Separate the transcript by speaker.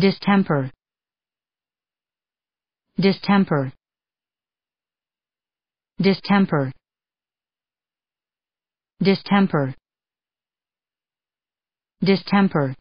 Speaker 1: distemper distemper distemper distemper distemper